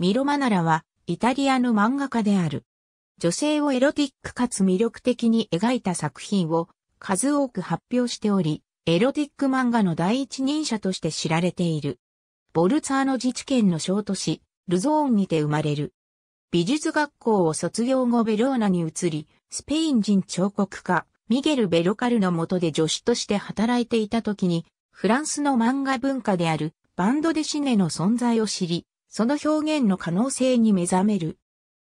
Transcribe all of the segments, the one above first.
ミロマナラはイタリアの漫画家である。女性をエロティックかつ魅力的に描いた作品を数多く発表しており、エロティック漫画の第一人者として知られている。ボルツァーノ自治県の小都市、ルゾーンにて生まれる。美術学校を卒業後ベローナに移り、スペイン人彫刻家、ミゲル・ベロカルの下で助手として働いていた時に、フランスの漫画文化であるバンドデシネの存在を知り、その表現の可能性に目覚める。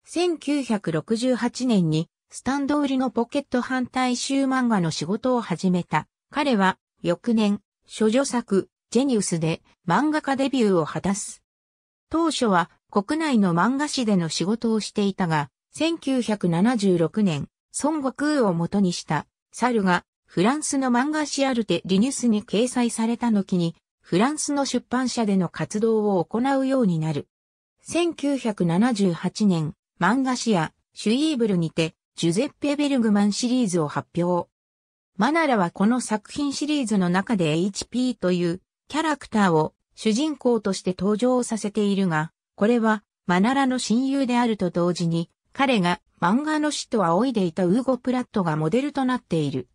1968年に、スタンド売りのポケット反対集漫画の仕事を始めた。彼は、翌年、処女作、ジェニウスで漫画家デビューを果たす。当初は国内の漫画誌での仕事をしていたが、1976年、孫悟空を元にした、猿がフランスの漫画誌アルテ・リニュスに掲載されたのきに、フランスの出版社での活動を行うようになる。1978年、漫画誌やシュイーブルにて、ジュゼッペ・ベルグマンシリーズを発表。マナラはこの作品シリーズの中で HP というキャラクターを主人公として登場させているが、これはマナラの親友であると同時に、彼が漫画の師と仰いでいたウーゴ・プラットがモデルとなっている。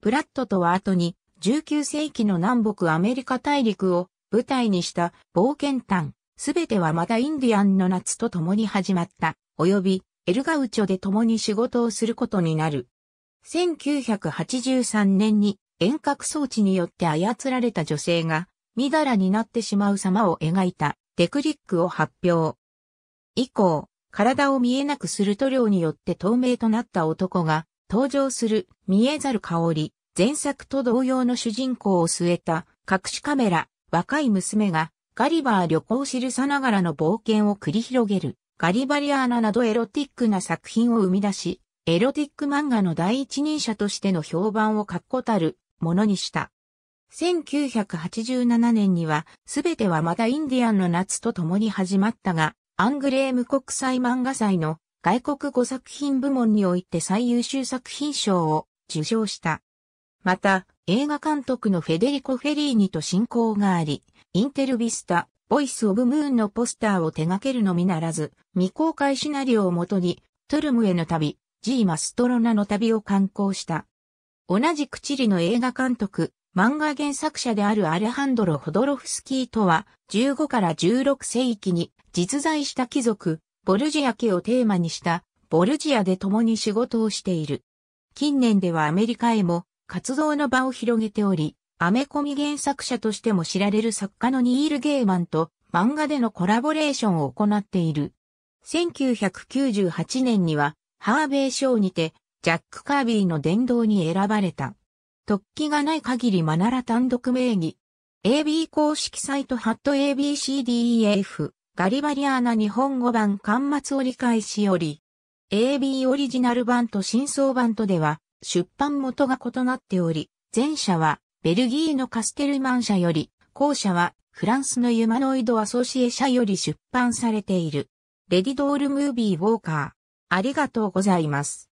プラットとは後に19世紀の南北アメリカ大陸を舞台にした冒険譚、すべてはまたインディアンの夏と共に始まった、及びエルガウチョで共に仕事をすることになる。1983年に遠隔装置によって操られた女性が、みだらになってしまう様を描いたデクリックを発表。以降、体を見えなくする塗料によって透明となった男が登場する見えざる香り、前作と同様の主人公を据えた隠しカメラ、若い娘がガリバー旅行記さながらの冒険を繰り広げるガリバリアーナなどエロティックな作品を生み出し、エロティック漫画の第一人者としての評判を確固たるものにした。1987年には、すべてはまだインディアンの夏と共に始まったが、アングレーム国際漫画祭の外国語作品部門において最優秀作品賞を受賞した。また、映画監督のフェデリコ・フェリーニと親交があり、インテルビスタ、ボイス・オブ・ムーンのポスターを手掛けるのみならず、未公開シナリオをもとに、トルムへの旅、ジーマ・ストロナの旅を観光した。同じくチリの映画監督、漫画原作者であるアレハンドロ・ホドロフスキーとは、15から16世紀に実在した貴族、ボルジア家をテーマにした、ボルジアで共に仕事をしている。近年ではアメリカへも活動の場を広げており、アメコミ原作者としても知られる作家のニール・ゲーマンと漫画でのコラボレーションを行っている。1998年には、ハーベイ賞にて、ジャック・カービーの殿堂に選ばれた。突起がない限りマナラ単独名義。AB 公式サイトハット ABCDEF ガリバリアーナ日本語版端末折り返しより AB オリジナル版と真相版とでは出版元が異なっており、前者はベルギーのカステルマン社より、後者はフランスのユマノイドアソシエ社より出版されている。レディドールムービーウォーカー。ありがとうございます。